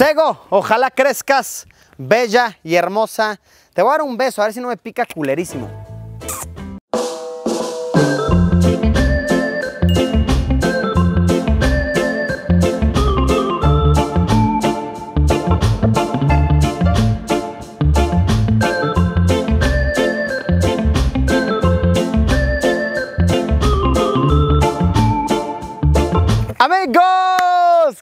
Sego, ojalá crezcas bella y hermosa. Te voy a dar un beso, a ver si no me pica culerísimo. Amigos,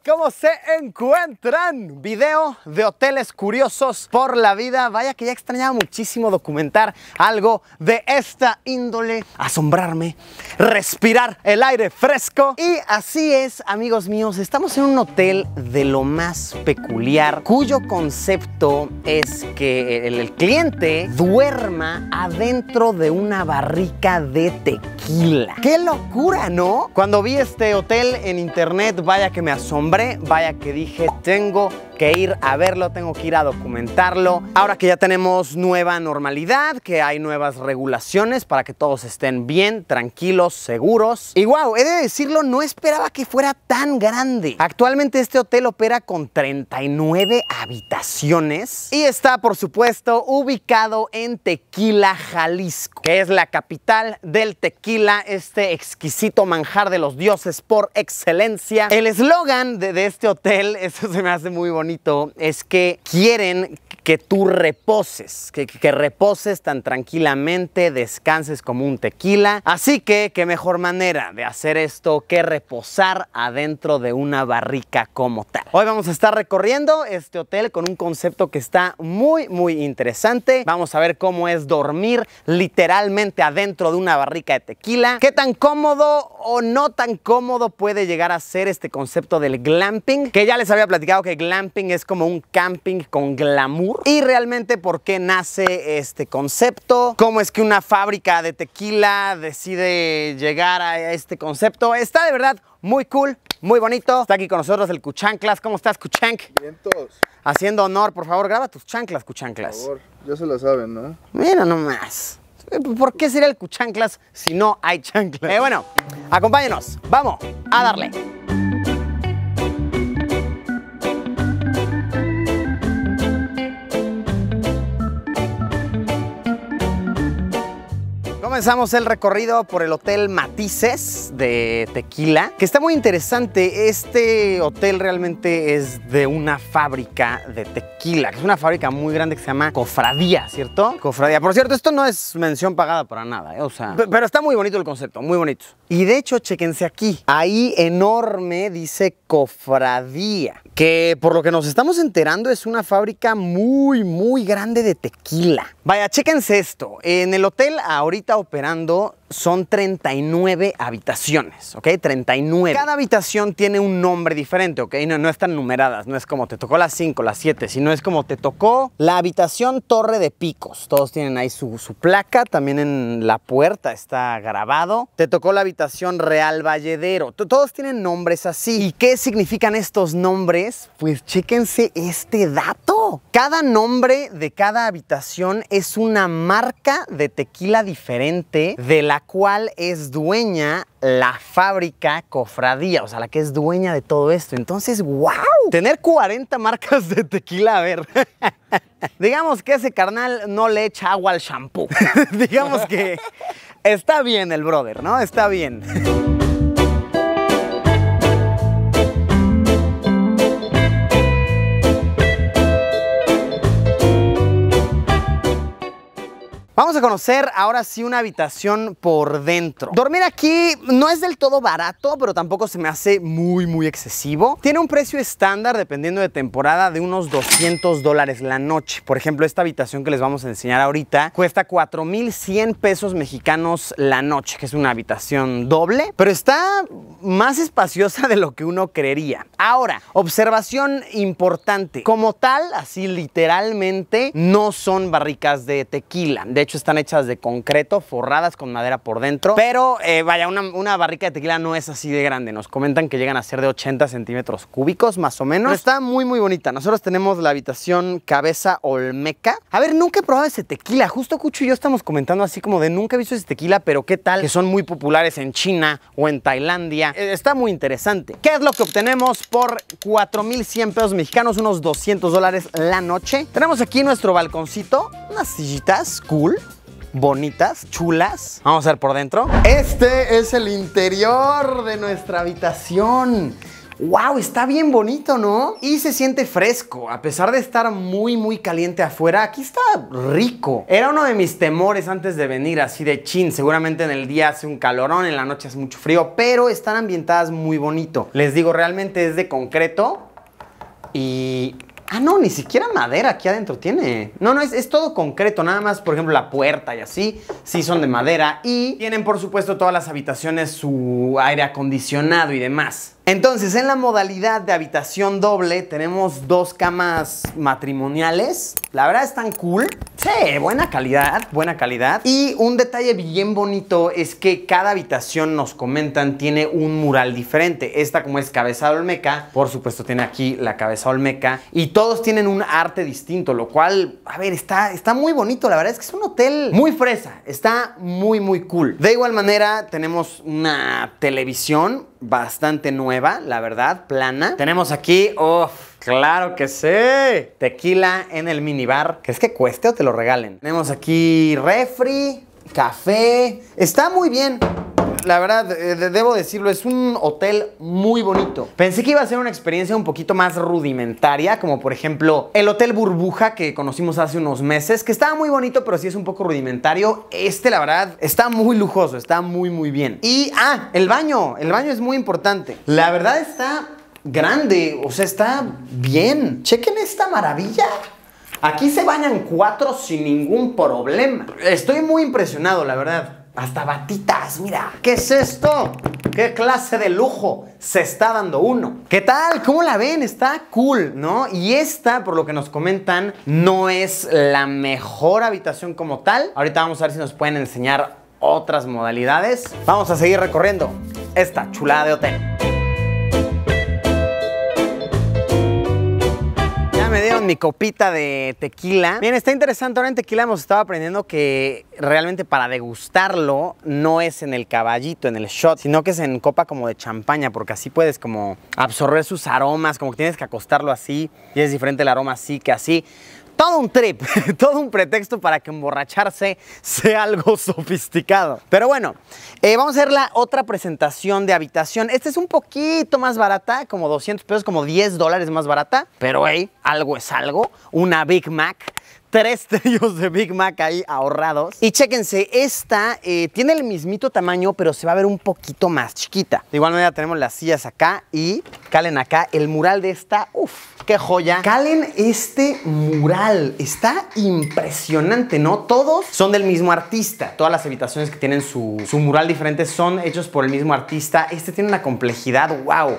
¿cómo se encuentran? Video de hoteles curiosos por la vida. Vaya que ya extrañaba muchísimo documentar algo de esta índole, asombrarme, respirar el aire fresco. Y así es, amigos míos, estamos en un hotel de lo más peculiar, cuyo concepto es que el, cliente duerma adentro de una barrica de tequila. ¡Qué locura, no! Cuando vi este hotel en internet, vaya que me asombré, vaya que dije, tengo que ir a verlo, tengo que ir a documentarlo. Ahora que ya tenemos nueva normalidad, que hay nuevas regulaciones para que todos estén bien, tranquilos, seguros. Y wow, he de decirlo, no esperaba que fuera tan grande. Actualmente este hotel opera con 39 habitaciones y está, por supuesto, ubicado en Tequila, Jalisco, que es la capital del tequila, este exquisito manjar de los dioses por excelencia. El eslogan de, de este hotel, esto se me hace muy bonito es que quieren que tú reposes, que, reposes tan tranquilamente, descanses como un tequila. Así que, qué mejor manera de hacer esto que reposar adentro de una barrica como tal. Hoy vamos a estar recorriendo este hotel con un concepto que está muy, muy interesante. Vamos a ver cómo es dormir literalmente adentro de una barrica de tequila. Qué tan cómodo o no tan cómodo puede llegar a ser este concepto del glamping, que ya les había platicado que glamping es como un camping con glamour y realmente por qué nace este concepto, cómo es que una fábrica de tequila decide llegar a este concepto. Está de verdad muy cool, muy bonito. Está aquí con nosotros el Cuchanclas. ¿Cómo estás, Cuchanc? todos Haciendo honor, por favor, graba tus chanclas, Cuchanclas. Por favor, ya se lo saben, ¿no? Mira nomás. ¿Por qué sería el Cuchanclas si no hay chanclas? Eh, bueno, acompáñenos. Vamos a darle. comenzamos el recorrido por el Hotel Matices de Tequila, que está muy interesante. Este hotel realmente es de una fábrica de tequila, que es una fábrica muy grande que se llama Cofradía, ¿cierto? Cofradía. Por cierto, esto no es mención pagada para nada, ¿eh? o sea, pero está muy bonito el concepto, muy bonito. Y de hecho, chequense aquí. Ahí enorme dice Cofradía, que por lo que nos estamos enterando es una fábrica muy, muy grande de tequila. Vaya, chéquense esto. En el hotel ahorita operando son 39 habitaciones, ¿ok? 39. Cada habitación tiene un nombre diferente, ¿ok? No, están numeradas, no es como te tocó las 5, las 7, sino es como te tocó la habitación Torre de Picos. Todos tienen ahí su, su placa, también en la puerta está grabado. Te tocó la habitación Real Valledero. Todos tienen nombres así. ¿Y qué significan estos nombres? Pues chéquense este dato. Cada nombre de cada habitación es una marca de tequila diferente de la cual es dueña la fábrica cofradía, o sea, la que es dueña de todo esto. Entonces, wow, tener 40 marcas de tequila, a ver. Digamos que ese carnal no le echa agua al shampoo. Digamos que está bien el brother, ¿no? Está bien. Vamos a conocer ahora sí una habitación por dentro. Dormir aquí no es del todo barato, pero tampoco se me hace muy, muy excesivo. Tiene un precio estándar, dependiendo de temporada, de unos 200 dólares la noche. Por ejemplo, esta habitación que les vamos a enseñar ahorita cuesta 4,100 pesos mexicanos la noche, que es una habitación doble, pero está más espaciosa de lo que uno creería. Ahora, observación importante. Como tal, así literalmente, no son barricas de tequila. De están hechas de concreto, forradas con madera por dentro. Pero eh, vaya, una, barrica de tequila no es así de grande. Nos comentan que llegan a ser de 80 centímetros cúbicos, más o menos. está muy, muy bonita. Nosotros tenemos la habitación cabeza olmeca. A ver, nunca he probado ese tequila. Justo Cucho y yo estamos comentando así como de nunca he visto ese tequila, pero qué tal que son muy populares en China o en Tailandia. Eh, está muy interesante. ¿Qué es lo que obtenemos por 4,100 pesos mexicanos? Unos 200 dólares la noche. Tenemos aquí nuestro balconcito, unas sillitas cool bonitas, chulas. Vamos a ver por dentro. Este es el interior de nuestra habitación. ¡Wow! Está bien bonito, ¿no? Y se siente fresco. A pesar de estar muy, muy caliente afuera, aquí está rico. Era uno de mis temores antes de venir, así de chin. Seguramente en el día hace un calorón, en la noche hace mucho frío, pero están ambientadas muy bonito. Les digo, realmente es de concreto y Ah, no, ni siquiera madera aquí adentro tiene. No, no, es, todo concreto, nada más, por ejemplo, la puerta y así, sí son de madera. Y tienen, por supuesto, todas las habitaciones su aire acondicionado y demás. Entonces, en la modalidad de habitación doble tenemos dos camas matrimoniales. La verdad están cool. Sí, buena calidad, buena calidad. Y un detalle bien bonito es que cada habitación, nos comentan, tiene un mural diferente. Esta como es cabeza olmeca, por supuesto tiene aquí la cabeza olmeca. Y todos tienen un arte distinto, lo cual, a ver, está, está muy bonito. La verdad es que es un hotel muy fresa. Está muy, muy cool. De igual manera, tenemos una televisión bastante nueva la verdad, plana. Tenemos aquí, oh, Claro que sí. Tequila en el minibar. ¿Crees que cueste o te lo regalen? Tenemos aquí refri, café. Está muy bien la verdad, eh, debo decirlo, es un hotel muy bonito. Pensé que iba a ser una experiencia un poquito más rudimentaria, como por ejemplo el Hotel Burbuja que conocimos hace unos meses, que estaba muy bonito, pero sí es un poco rudimentario. Este, la verdad, está muy lujoso, está muy, muy bien. Y, ah, el baño, el baño es muy importante. La verdad está grande, o sea, está bien. Chequen esta maravilla. Aquí se bañan cuatro sin ningún problema. Estoy muy impresionado, la verdad. Hasta batitas, mira. ¿Qué es esto? ¿Qué clase de lujo se está dando uno? ¿Qué tal? ¿Cómo la ven? Está cool, ¿no? Y esta, por lo que nos comentan, no es la mejor habitación como tal. Ahorita vamos a ver si nos pueden enseñar otras modalidades. Vamos a seguir recorriendo esta chulada de hotel. mi copita de tequila. Bien, está interesante. Ahora en tequila hemos estado aprendiendo que realmente para degustarlo no es en el caballito, en el shot, sino que es en copa como de champaña, porque así puedes como absorber sus aromas, como que tienes que acostarlo así y es diferente el aroma así que así todo un trip, todo un pretexto para que emborracharse sea algo sofisticado. Pero bueno, eh, vamos a ver la otra presentación de habitación. Esta es un poquito más barata, como 200 pesos, como 10 dólares más barata. Pero hey, algo es algo. Una Big Mac tres trillos de Big Mac ahí ahorrados. Y chéquense, esta eh, tiene el mismito tamaño, pero se va a ver un poquito más chiquita. De igual manera tenemos las sillas acá y calen acá el mural de esta. Uf, qué joya. Calen este mural. Está impresionante, ¿no? Todos son del mismo artista. Todas las habitaciones que tienen su, su mural diferente son hechos por el mismo artista. Este tiene una complejidad, wow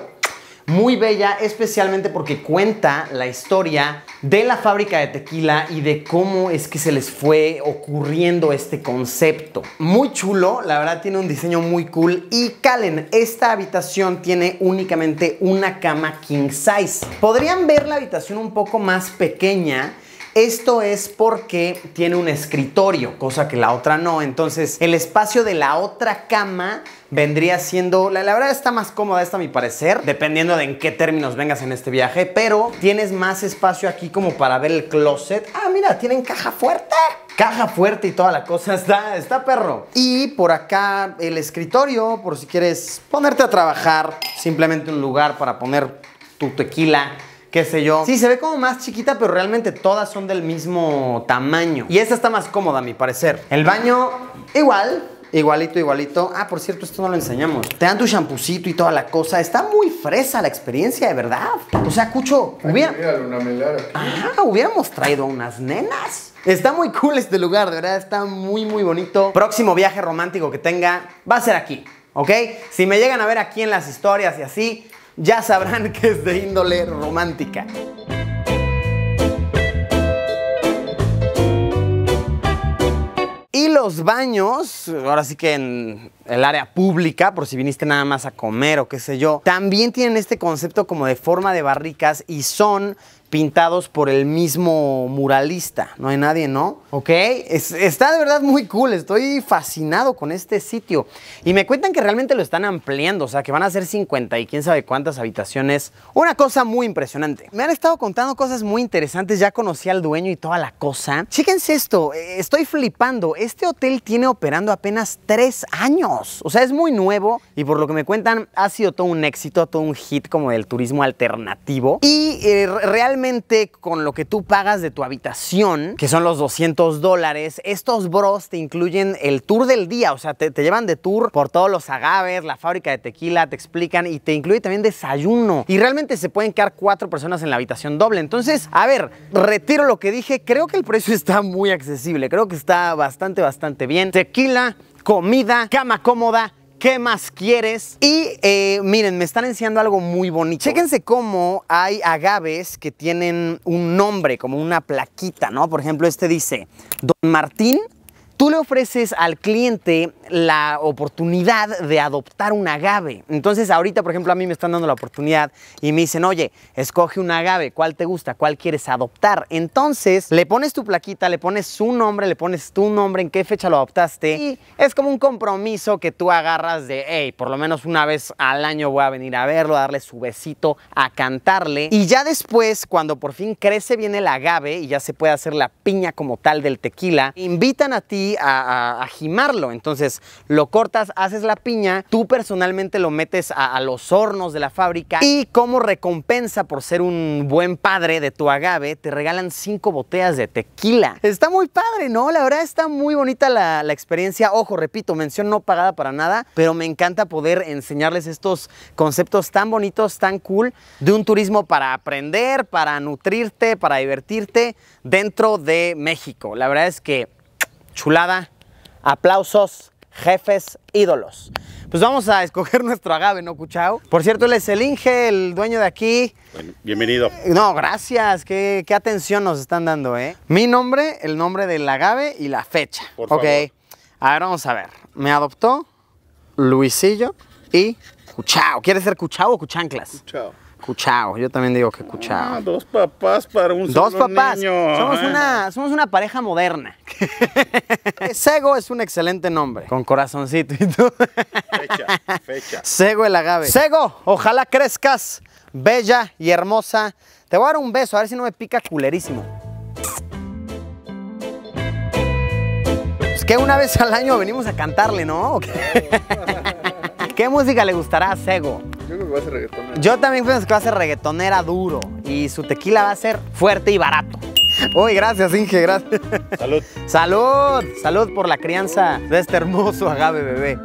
muy bella, especialmente porque cuenta la historia de la fábrica de tequila y de cómo es que se les fue ocurriendo este concepto. Muy chulo, la verdad tiene un diseño muy cool y calen, esta habitación tiene únicamente una cama king size. Podrían ver la habitación un poco más pequeña esto es porque tiene un escritorio, cosa que la otra no. Entonces, el espacio de la otra cama vendría siendo, la, la, verdad está más cómoda esta a mi parecer, dependiendo de en qué términos vengas en este viaje, pero tienes más espacio aquí como para ver el closet. Ah, mira, tienen caja fuerte. Caja fuerte y toda la cosa está, está perro. Y por acá el escritorio, por si quieres ponerte a trabajar, simplemente un lugar para poner tu tequila, qué sé yo. Sí, se ve como más chiquita, pero realmente todas son del mismo tamaño. Y esta está más cómoda, a mi parecer. El baño, igual, Igualito, igualito. Ah, por cierto, esto no lo enseñamos. Te dan tu champucito y toda la cosa. Está muy fresa la experiencia, de verdad. O sea, Cucho, hubiera... Ajá, ah, hubiéramos traído unas nenas. Está muy cool este lugar, de verdad. Está muy, muy bonito. Próximo viaje romántico que tenga va a ser aquí, ¿ok? Si me llegan a ver aquí en las historias y así, ya sabrán que es de índole romántica. Y los baños, ahora sí que en el área pública, por si viniste nada más a comer o qué sé yo, también tienen este concepto como de forma de barricas y son pintados por el mismo muralista. No hay nadie, ¿no? Ok, está de verdad muy cool. Estoy fascinado con este sitio. Y me cuentan que realmente lo están ampliando, o sea, que van a ser 50 y quién sabe cuántas habitaciones. Una cosa muy impresionante. Me han estado contando cosas muy interesantes. Ya conocí al dueño y toda la cosa. Fíjense esto, eh, estoy flipando. Este hotel tiene operando apenas 3 años. O sea, es muy nuevo y por lo que me cuentan ha sido todo un éxito, todo un hit como del turismo alternativo. Y eh, realmente con lo que tú pagas de tu habitación, que son los 200 dólares, estos bros te incluyen el tour del día, o sea, te, te, llevan de tour por todos los agaves, la fábrica de tequila, te explican y te incluye también desayuno. Y realmente se pueden quedar cuatro personas en la habitación doble. Entonces, a ver, retiro lo que dije, creo que el precio está muy accesible, creo que está bastante, bastante bien. Tequila, comida, cama cómoda, ¿Qué más quieres? Y eh, miren, me están enseñando algo muy bonito. Chéquense cómo hay agaves que tienen un nombre, como una plaquita, ¿no? Por ejemplo, este dice Don Martín tú le ofreces al cliente la oportunidad de adoptar un agave. Entonces, ahorita, por ejemplo, a mí me están dando la oportunidad y me dicen, oye, escoge un agave, ¿cuál te gusta? ¿Cuál quieres adoptar? Entonces, le pones tu plaquita, le pones su nombre, le pones tu nombre, en qué fecha lo adoptaste. Y es como un compromiso que tú agarras de, hey, por lo menos una vez al año voy a venir a verlo, a darle su besito, a cantarle. Y ya después, cuando por fin crece bien el agave y ya se puede hacer la piña como tal del tequila, invitan a ti a, a, gimarlo. Entonces lo cortas, haces la piña, tú personalmente lo metes a, los hornos de la fábrica y como recompensa por ser un buen padre de tu agave, te regalan cinco botellas de tequila. Está muy padre, ¿no? La verdad está muy bonita la experiencia. Ojo, repito, mención no pagada para nada, pero me encanta poder enseñarles estos conceptos tan bonitos, tan cool, de un turismo para aprender, para nutrirte, para divertirte dentro de México. La verdad es que Chulada. Aplausos, jefes, ídolos. Pues vamos a escoger nuestro agave, ¿no, Cuchao? Por cierto, él es el Inge, el dueño de aquí. bienvenido. No, gracias. Qué, atención nos están dando, ¿eh? Mi nombre, el nombre del agave y la fecha. Por ok. A ver, vamos a ver. Me adoptó Luisillo y Cuchao. ¿Quieres ser Cuchao o Cuchanclas? Cuchao. Cuchao, yo también digo que cuchao. Ah, dos papás para un dos papás. Somos, una, somos una pareja moderna. Sego es un excelente nombre. Con corazoncito y tú. Fecha, fecha. Sego el agave. Sego, ojalá crezcas bella y hermosa. Te voy a dar un beso, a ver si no me pica culerísimo. Es pues que una vez al año venimos a cantarle, ¿no? ¿Qué música le gustará a Sego? Yo también pienso que va a ser reggaetonera duro. Y su tequila va a ser fuerte y barato. Uy, gracias, Inge, gracias. Salud. Salud, salud por la crianza de este hermoso agave bebé.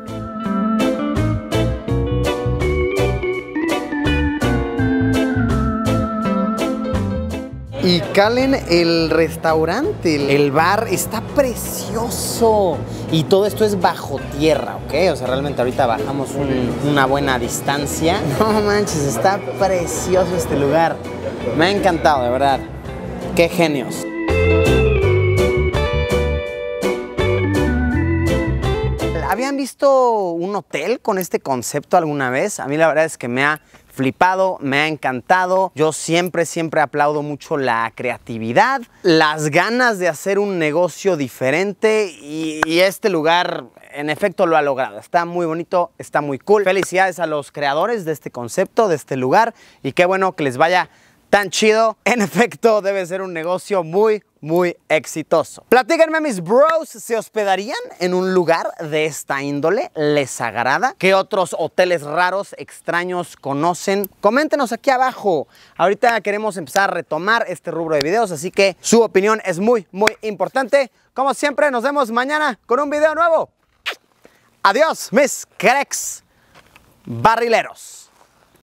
Y calen el restaurante, el, el bar, está precioso. Y todo esto es bajo tierra, ¿ok? O sea, realmente ahorita bajamos una buena distancia. No manches, está precioso este lugar. Me ha encantado, de verdad. Qué genios. ¿Habían visto un hotel con este concepto alguna vez? A mí la verdad es que me ha flipado, me ha encantado. Yo siempre, siempre aplaudo mucho la creatividad, las ganas de hacer un negocio diferente y, este lugar en efecto lo ha logrado. Está muy bonito, está muy cool. Felicidades a los creadores de este concepto, de este lugar y qué bueno que les vaya tan chido, en efecto debe ser un negocio muy, muy exitoso. Platíquenme mis bros, ¿se hospedarían en un lugar de esta índole? ¿Les agrada? ¿Qué otros hoteles raros, extraños conocen? Coméntenos aquí abajo. Ahorita queremos empezar a retomar este rubro de videos, así que su opinión es muy, muy importante. Como siempre, nos vemos mañana con un video nuevo. Adiós, mis cracks barrileros.